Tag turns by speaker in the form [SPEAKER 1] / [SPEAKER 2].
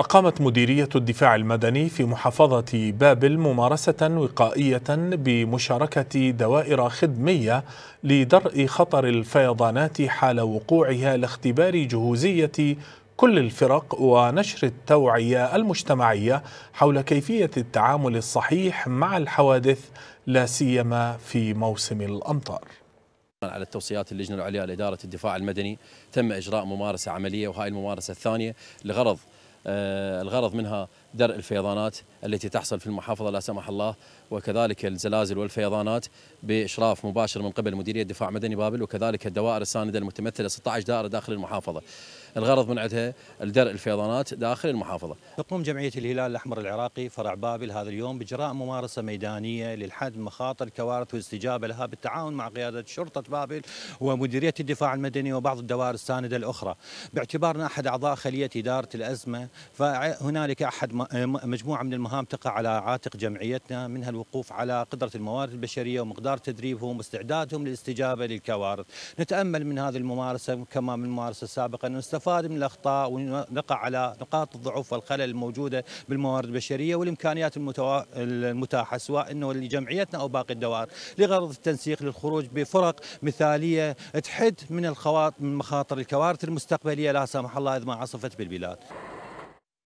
[SPEAKER 1] أقامت مديرية الدفاع المدني في محافظة بابل ممارسة وقائية بمشاركة دوائر خدمية لدرء خطر الفيضانات حال وقوعها لاختبار جهوزية كل الفرق ونشر التوعية المجتمعية حول كيفية التعامل الصحيح مع الحوادث لا سيما في موسم الأمطار.
[SPEAKER 2] على التوصيات اللجنة العليا لإدارة الدفاع المدني تم إجراء ممارسة عملية وهذه الممارسة الثانية لغرض آه، الغرض منها درء الفيضانات التي تحصل في المحافظة لا سمح الله وكذلك الزلازل والفيضانات بإشراف مباشر من قبل مديرية دفاع مدني بابل وكذلك الدوائر الساندة المتمثلة 16 دائرة داخل المحافظة الغرض من عندها درء الفيضانات داخل المحافظه. تقوم جمعيه الهلال الاحمر العراقي فرع بابل هذا اليوم باجراء ممارسه ميدانيه
[SPEAKER 3] للحد من مخاطر الكوارث والاستجابه لها بالتعاون مع قياده شرطه بابل ومديريه الدفاع المدني وبعض الدوائر السانده الاخرى. باعتبارنا احد اعضاء خليه اداره الازمه فهنالك احد مجموعه من المهام تقع على عاتق جمعيتنا منها الوقوف على قدره الموارد البشريه ومقدار تدريبهم واستعدادهم للاستجابه للكوارث. نتامل من هذه الممارسه كما من الممارسه السابقه ان نتفادى من الاخطاء ونقع على نقاط الضعف والخلل الموجوده بالموارد البشريه والامكانيات المتوا... المتاحه سواء انه لجمعيتنا او باقي الدوائر لغرض التنسيق للخروج بفرق مثاليه تحد من الخواطر من مخاطر الكوارث المستقبليه لا سمح الله اذ ما عصفت بالبلاد.